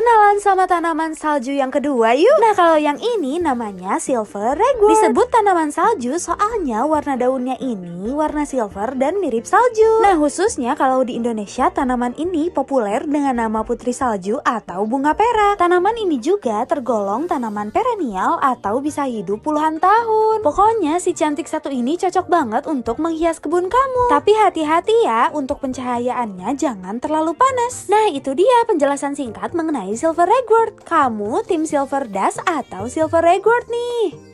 kenalan sama tanaman salju yang kedua yuk. Nah, kalau yang ini namanya silver ragwort. Disebut tanaman salju soalnya warna daunnya ini warna silver dan mirip salju. Nah, khususnya kalau di Indonesia tanaman ini populer dengan nama putri salju atau bunga perak. Tanaman ini juga tergolong tanaman perennial atau bisa hidup puluhan tahun. Pokoknya si cantik satu ini cocok banget untuk menghias kebun kamu. Tapi hati-hati ya untuk pencahayaannya jangan terlalu panas. Nah, itu dia penjelasan singkat mengenai Silver Reward. Kamu tim Silver Dust atau Silver Reward nih?